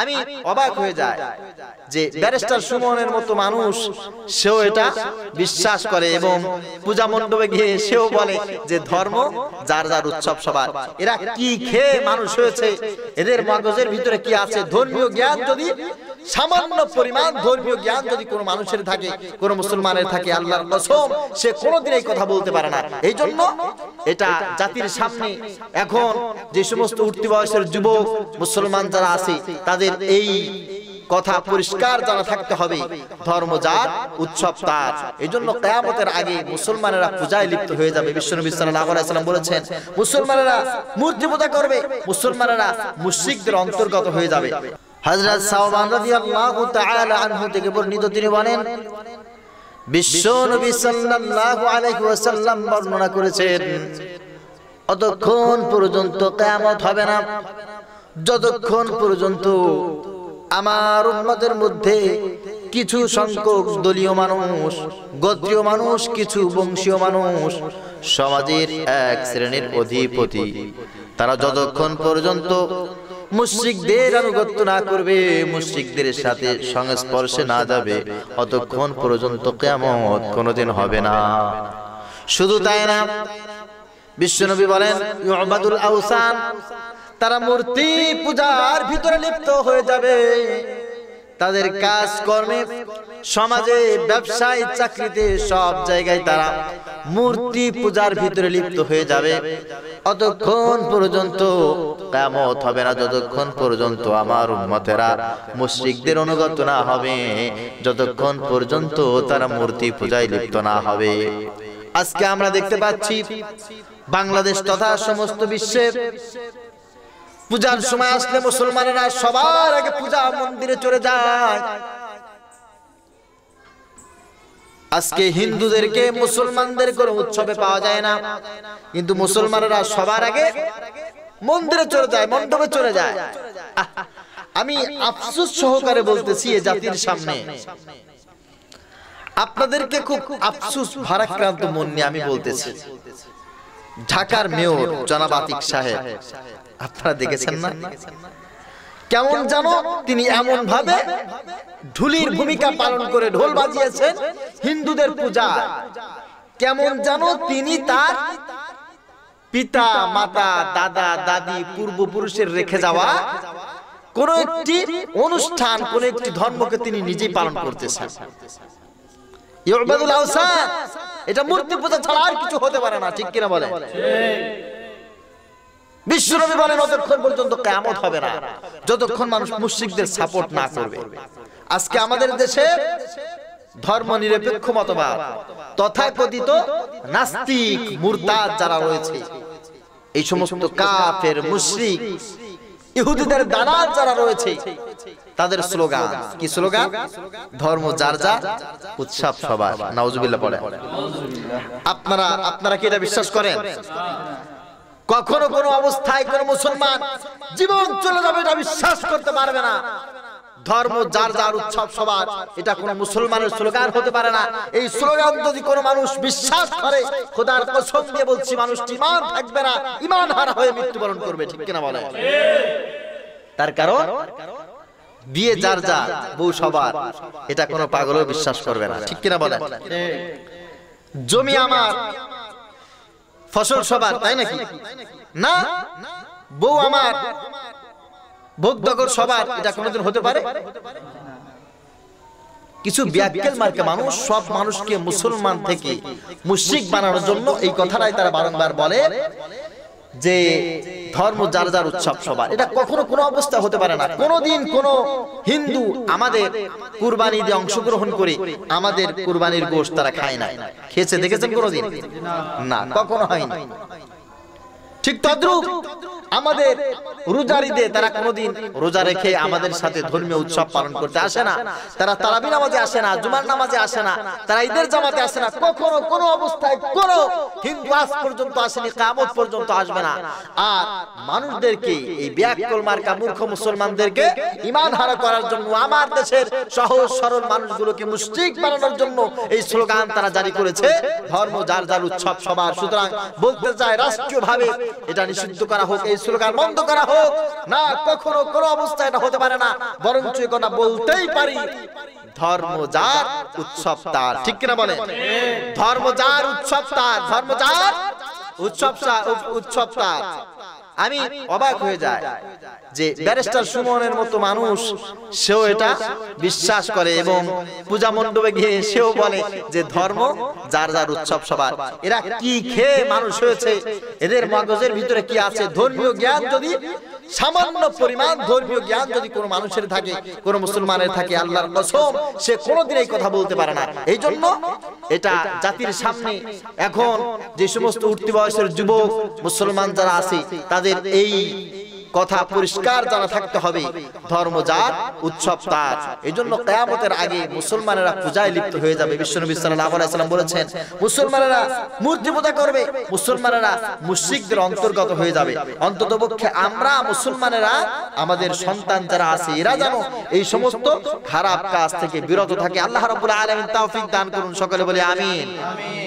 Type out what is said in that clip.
আমি অবাক হয়ে যায় যে ব্যারিস্টার সুমনের মতো মানুষ সেও এটা বিশ্বাস করে এবং পূজা মণ্ডপে গিয়ে সেও বলে যে ধর্ম যার যার উৎসব সবার এরা কি খেয়ে মানুষ হয়েছে এদের মগজের ভিতরে কি আছে ধর্মীয় জ্ঞান যদি সামান্য পরিমাণ ধর্মীয় জ্ঞান যদি কোনো মানুষের থাকে কোনো মুসলমানের থাকে আল্লাহর কসম সে কোনোদিন এই কথা বলতে পারে না এই জন্য এটা জাতির সামনে এখন যে সমস্ত উঠতি বয়সের যুবক মুসলমান যারা আছে তাদের এই কথা পরিষ্কার জানা থাকতে হবে ধর্মজাত উৎসব তার এই জন্য কেয়ামতের আগে মুসলমানেরা পূজায় লিপ্ত হয়ে যাবে বিশ্বনবী সাল্লাম বলেছেন মুসলমানেরা মূর্তি পূজা করবে মুসলমানেরা মুশ্রিকদের অন্তর্গত হয়ে যাবে হজরত সাহবান রাদিয়াল্লাহু তাআলা আনহু থেকে বর্ণিত তিনি বলেন বিশ্ব নবী সাল্লাল্লাহু আলাইহি ওয়াসাল্লাম বর্ণনা করেছেন অতক্ষণ পর্যন্ত কিয়ামত হবে না যতক্ষণ পর্যন্ত আমার উম্মতের মধ্যে কিছু সংখ্যক দলীয় মানুষ গোত্রীয় মানুষ কিছু বংশীয় মানুষ সমাজের এক শ্রেণীর অধিপতি তারা যতক্ষণ পর্যন্ত মুশ্রিকদের আনুগত্য না করবে মুশ্রিকদের সাথে সংস্পর্শে না যাবে অতক্ষণ পর্যন্ত কেমন কোনোদিন হবে না শুধু তাই না বিশ্বনবী বলেন ইউবাদুল আহসান তারা মূর্তি পূজার ভিতরে লিপ্ত হয়ে যাবে তাদের কাজ কর্মে সমাজে ব্যবসায় চাকরিতে সব জায়গায় তারা মূর্তি পূজার ভিতরে লিপ্ত হয়ে যাবে অতক্ষণ পর্যন্ত কেমত হবে না যতক্ষণ পর্যন্ত আমার উন্মতেরা মুশ্রিকদের অনুগত না হবে যতক্ষণ পর্যন্ত তারা মূর্তি পূজায় লিপ্ত না হবে আজকে আমরা দেখতে পাচ্ছি বাংলাদেশ তথা সমস্ত বিশ্বের পূজার সময় আসলে মুসলমানেরা সবার আগে পূজা মন্দিরে চলে যায় আজকে হিন্দুদেরকে মুসলমানদের কোনো উৎসবে পাওয়া যায় না কিন্তু মুসলমানরা সবার আগে মন্দিরে চলে যায় মণ্ডপে চলে যায় আমি আফসোস সহকারে বলতেছি এ জাতির সামনে আপনাদেরকে খুব আফসোস ভারাক্রান্ত মন নিয়ে আমি বলতেছি ঢাকার মেয়র জনাব আতিক সাহেব আপনারা দেখেছেন না কেমন জানো তিনি এমন ভাবে ঢুলির ভূমিকা পালন করে ঢোল বাজিয়েছেন হিন্দুদের পূজা কেমন জানো তিনি তার পিতা মাতা দাদা দাদি পূর্বপুরুষের রেখে যাওয়া কোন একটি অনুষ্ঠান কোন একটি ধর্মকে তিনি নিজেই পালন করতেছেন এটা মূর্তি পূজা ছাড়া আর কিছু হতে পারে না ঠিক কিনা বলে বিশ্বনবী বলেন অতক্ষণ পর্যন্ত কেমন হবে না যতক্ষণ মানুষ মুশ্রিকদের সাপোর্ট না করবে আজকে আমাদের দেশে ধর্ম নিরপেক্ষ মতবাদ কথিত নাস্তিক মুরতাদ যারা রয়েছে এই সমস্ত কাফের মুশ্রিক ইহুদিদের দানা যারা রয়েছে তাদের স্লোগান কি স্লোগান ধর্ম যার যা উৎসব সবার নাউজুবিল্লাহ বলে আপনারা আপনারা কি এটা বিশ্বাস করেন কখনো কোনো অবস্থায় কোনো মুসলমান জীবন চলে যাবে এটা বিশ্বাস করতে পারবে না ধর্ম যার যার উৎসব সবার এটা কোন মুসলমানের স্লোগান হতে পারে না এই স্লোগান যদি কোনো মানুষ বিশ্বাস করে খোদার কসম দিয়ে বলছি মানুষটি ইমান থাকবে না ইমান হারা হয়ে মৃত্যুবরণ করবে ঠিক কিনা বলে তার কারণ বিয়ে যার যা বউ সবার এটা কোনো পাগলও বিশ্বাস করবে না ঠিক কিনা বলে জমি আমার ফসল সবার তাই নাকি না বউ আমার ভোগদগর সবার এটা কোনোদিন হতে পারে কিছু ব্যাকেল মার্কে মানুষ সব মানুষকে মুসলমান থেকে মুশ্রিক বানানোর জন্য এই কথাটাই তারা বারংবার বলে যে ধর্ম যার যার উৎসব সবার এটা কখনো কোনো অবস্থা হতে পারে না কোনোদিন কোনো হিন্দু আমাদের কুরবানি দিয়ে অংশগ্রহণ করে আমাদের কুরবানির গোষ্ঠ তারা খায় না খেয়েছে দেখেছেন কোনোদিন না কখনো হয়নি ঠিক তদ্রুপ আমাদের রোজারিদে তারা কোনোদিন রোজা রেখে আমাদের সাথে ধর্মীয় উৎসব পালন করতে আসে না তারা তারাবি নামাজে আসে না জুমার নামাজে আসে না তারা ঈদের জামাতে আসে না কখনো কোনো অবস্থায় কোনো হিন্দু আজ পর্যন্ত আসেনি কামত পর্যন্ত আসবে না আর মানুষদেরকে এই ব্যাকল মার্কা মূর্খ মুসলমানদেরকে ইমান হারা করার জন্য আমার দেশের সহজ সরল মানুষগুলোকে মুস্তিক বানানোর জন্য এই স্লোগান তারা জারি করেছে ধর্ম যার যার উৎসব সবার সুতরাং বলতে চায় রাষ্ট্রীয়ভাবে এটা নিষিদ্ধ করা হোক এই স্লোগান বন্ধ করা হোক না কখনো কোনো অবস্থায় এটা হতে পারে না বরঞ্চ কথা বলতেই পারি ধর্ম যার উৎসব তার ঠিক কিনা বলে ধর্ম যার উৎসব তার ধর্ম যার উৎসব উৎসব তার আমি অবাক হয়ে যায় যে ব্যারিস্টার সুমনের মতো মানুষ সেও এটা বিশ্বাস করে এবং পূজা মণ্ডপে গিয়ে সেও বলে যে ধর্ম যার যার উৎসব সবার এরা কি খেয়ে মানুষ হয়েছে এদের মগজের ভিতরে কি আছে ধর্মীয় জ্ঞান যদি সামান্য পরিমাণ ধর্মীয় জ্ঞান যদি কোনো মানুষের থাকে কোনো মুসলমানের থাকে আল্লাহর কসম সে কোনোদিন এই কথা বলতে পারে না এই জন্য এটা জাতির সামনে এখন যে সমস্ত উঠতি বয়সের যুবক মুসলমান যারা আছে তাদের এই কথা পরিষ্কার জানা থাকতে হবে ধর্ম যার উৎসব তার এই জন্য কেয়ামতের আগে মুসলমানেরা পূজায় লিপ্ত হয়ে যাবে বিশ্বনবী সাল্লাহ আলাইসাল্লাম বলেছেন মুসলমানেরা মূর্তি পূজা করবে মুসলমানেরা মুশ্রিকদের অন্তর্গত হয়ে যাবে অন্তত পক্ষে আমরা মুসলমানেরা আমাদের সন্তান যারা আছে এরা জানো এই সমস্ত খারাপ কাজ থেকে বিরত থাকে আল্লাহ রবুল্লাহ আলমিন তাওফিক দান করুন সকলে বলে আমিন